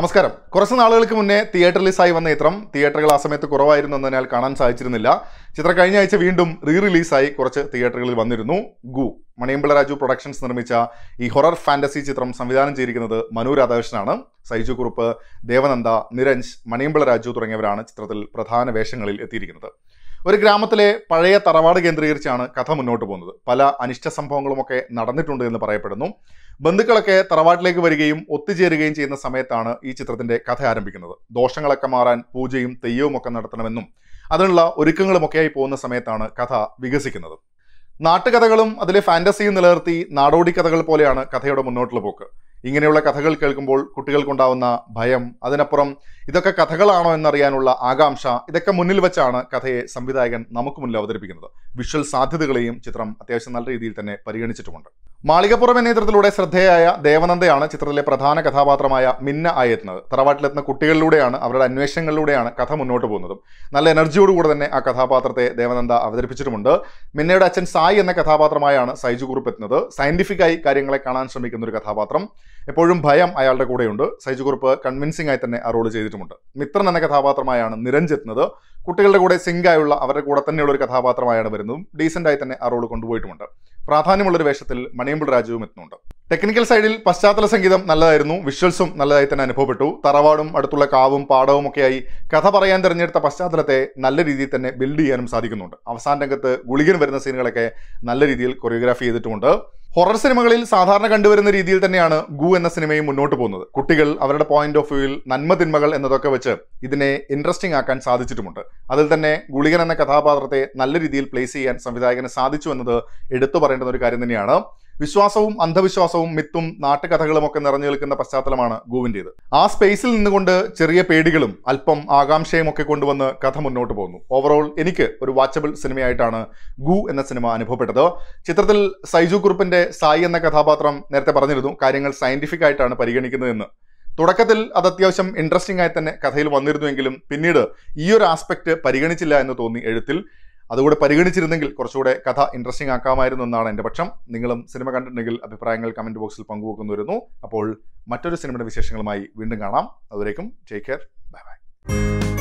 നമസ്കാരം കുറച്ച് നാളുകൾക്ക് മുന്നേ തിയേറ്റർ ലീസായി വന്ന ചിത്രം തിയേറ്ററുകൾ ആ സമയത്ത് കുറവായിരുന്നു എന്നതിനാൽ കാണാൻ സാധിച്ചിരുന്നില്ല ചിത്രം കഴിഞ്ഞ ആഴ്ച വീണ്ടും റീ റിലീസായി കുറച്ച് തിയേറ്ററുകളിൽ വന്നിരുന്നു ഗു മണിയമ്പിള രാജു പ്രൊഡക്ഷൻസ് നിർമ്മിച്ച ഈ ഹൊറർ ഫാന്റസി ചിത്രം സംവിധാനം ചെയ്തിരിക്കുന്നത് മനു രാധാകൃഷ്ണനാണ് സൈജു കുറുപ്പ് ദേവനന്ദ നിരഞ്ജ് മണിയമ്പിള രാജു തുടങ്ങിയവരാണ് ചിത്രത്തിൽ പ്രധാന വേഷങ്ങളിൽ എത്തിയിരിക്കുന്നത് ഒരു ഗ്രാമത്തിലെ പഴയ തറവാട് കേന്ദ്രീകരിച്ചാണ് കഥ മുന്നോട്ട് പോകുന്നത് പല അനിഷ്ട സംഭവങ്ങളുമൊക്കെ നടന്നിട്ടുണ്ട് എന്ന് പറയപ്പെടുന്നു ബന്ധുക്കളൊക്കെ തറവാട്ടിലേക്ക് വരികയും ഒത്തുചേരുകയും ചെയ്യുന്ന സമയത്താണ് ഈ ചിത്രത്തിന്റെ കഥ ആരംഭിക്കുന്നത് ദോഷങ്ങളൊക്കെ മാറാൻ പൂജയും തെയ്യവും ഒക്കെ നടത്തണമെന്നും അതിനുള്ള ഒരുക്കങ്ങളുമൊക്കെയായി പോകുന്ന സമയത്താണ് കഥ വികസിക്കുന്നത് നാട്ടുകഥകളും അതിലെ ഫാന്റസിയും നിലനിർത്തി നാടോടി കഥകൾ പോലെയാണ് കഥയുടെ മുന്നോട്ടുള്ള പോക്ക് ഇങ്ങനെയുള്ള കഥകൾ കേൾക്കുമ്പോൾ കുട്ടികൾക്കുണ്ടാവുന്ന ഭയം അതിനപ്പുറം ഇതൊക്കെ കഥകളാണോ എന്നറിയാനുള്ള ആകാംക്ഷ ഇതൊക്കെ മുന്നിൽ വെച്ചാണ് കഥയെ സംവിധായകൻ നമുക്ക് മുന്നിൽ അവതരിപ്പിക്കുന്നത് വിഷ്വൽ സാധ്യതകളെയും ചിത്രം അത്യാവശ്യം നല്ല രീതിയിൽ തന്നെ പരിഗണിച്ചിട്ടുമുണ്ട് മാളികപ്പുറം എന്ന ചിത്രത്തിലൂടെ ശ്രദ്ധേയായ ദേവനന്ദയാണ് ചിത്രത്തിലെ പ്രധാന കഥാപാത്രമായ മിന്ന ആയെത്തുന്നത് തറവാട്ടിലെത്തുന്ന കുട്ടികളിലൂടെയാണ് അവരുടെ അന്വേഷണങ്ങളിലൂടെയാണ് കഥ മുന്നോട്ട് പോകുന്നതും നല്ല എനർജിയോടുകൂടെ തന്നെ ആ കഥാപാത്രത്തെ ദേവനന്ദ അവതരിപ്പിച്ചിട്ടുമുണ്ട് മിന്നയുടെ അച്ഛൻ സായി എന്ന കഥാപാത്രമായാണ് സൈജു കുറിപ്പ് എത്തുന്നത് സയന്റിഫിക്കായി കാര്യങ്ങളെ കാണാൻ ശ്രമിക്കുന്ന ഒരു കഥാപാത്രം എപ്പോഴും ഭയം അയാളുടെ കൂടെയുണ്ട് സൈജു കുറിപ്പ് കൺവിൻസിംഗ് ആയി തന്നെ ആ റോൾ ചെയ്തിട്ടുമുണ്ട് മിത്രൻ എന്ന കഥാപാത്രമായാണ് നിരഞ്ജ് എത്തുന്നത് കുട്ടികളുടെ കൂടെ സിങ്കായുള്ള അവരുടെ കൂടെ തന്നെയുള്ള ഒരു കഥാപാത്രമായാണ് വരുന്നതും ഡീസൻ്റായി തന്നെ ആ റോൾ കൊണ്ടുപോയിട്ടുമുണ്ട് പ്രാധാന്യമുള്ളൊരു വേഷത്തിൽ മണിയമ്പിൾ രാജുവും എത്തുന്നുണ്ട് ടെക്നിക്കൽ സൈഡിൽ പശ്ചാത്തല സംഗീതം നല്ലതായിരുന്നു വിഷ്വൽസും നല്ലതായി തന്നെ അനുഭവപ്പെട്ടു തറവാടും അടുത്തുള്ള കാവും പാടവും ഒക്കെയായി കഥ പറയാൻ തിരഞ്ഞെടുത്ത പശ്ചാത്തലത്തെ നല്ല രീതിയിൽ തന്നെ ബിൽഡ് ചെയ്യാനും സാധിക്കുന്നുണ്ട് അവസാന രംഗത്ത് ഗുളികൻ വരുന്ന സീനുകളൊക്കെ നല്ല രീതിയിൽ കൊറിയോഗ്രാഫി ചെയ്തിട്ടുമുണ്ട് ഹൊറർ സിനിമകളിൽ സാധാരണ കണ്ടുവരുന്ന രീതിയിൽ തന്നെയാണ് ഗു എന്ന സിനിമയും മുന്നോട്ട് പോകുന്നത് കുട്ടികൾ അവരുടെ പോയിന്റ് ഓഫ് വ്യൂവിൽ നന്മ തിന്മകൾ എന്നതൊക്കെ വെച്ച് ഇതിനെ ഇൻട്രസ്റ്റിംഗ് ആക്കാൻ സാധിച്ചിട്ടുമുണ്ട് അതിൽ തന്നെ ഗുളികൻ എന്ന കഥാപാത്രത്തെ നല്ല രീതിയിൽ പ്ലേസ് ചെയ്യാൻ സംവിധായകന് സാധിച്ചു എന്നത് എടുത്തു പറയേണ്ടുന്ന ഒരു കാര്യം തന്നെയാണ് വിശ്വാസവും അന്ധവിശ്വാസവും മിത്തും നാട്ടുകഥകളും ഒക്കെ നിറഞ്ഞു നിൽക്കുന്ന പശ്ചാത്തലമാണ് ഗൂവിൻ്റേത് ആ സ്പേസിൽ നിന്നുകൊണ്ട് ചെറിയ പേടികളും അല്പം ആകാംക്ഷയും ഒക്കെ കൊണ്ടുവന്ന് കഥ മുന്നോട്ട് പോകുന്നു ഓവറോൾ എനിക്ക് ഒരു വാച്ചബിൾ സിനിമയായിട്ടാണ് ഗു എന്ന സിനിമ അനുഭവപ്പെട്ടത് ചിത്രത്തിൽ സൈജു കുറുപ്പിന്റെ സായി എന്ന കഥാപാത്രം നേരത്തെ പറഞ്ഞിരുന്നു കാര്യങ്ങൾ സയന്റിഫിക് ആയിട്ടാണ് പരിഗണിക്കുന്നതെന്ന് തുടക്കത്തിൽ അത് അത്യാവശ്യം ഇൻട്രസ്റ്റിംഗ് ആയി തന്നെ കഥയിൽ വന്നിരുന്നുവെങ്കിലും പിന്നീട് ഈ ഒരു ആസ്പെക്ട് പരിഗണിച്ചില്ല എന്ന് തോന്നി എഴുത്തിൽ അതുകൂടെ പരിഗണിച്ചിരുന്നെങ്കിൽ കുറച്ചുകൂടെ കഥ ഇൻട്രസ്റ്റിംഗ് ആക്കാമായിരുന്നു എന്നാണ് എൻ്റെ പക്ഷം നിങ്ങളും സിനിമ കണ്ടിട്ടുണ്ടെങ്കിൽ അഭിപ്രായങ്ങൾ കമൻറ്റ് ബോക്സിൽ പങ്കുവെക്കുന്നു വരുന്നു അപ്പോൾ മറ്റൊരു സിനിമയുടെ വിശേഷങ്ങളുമായി വീണ്ടും കാണാം അതുവരേക്കും ടേക്ക് കെയർ ബൈ ബൈ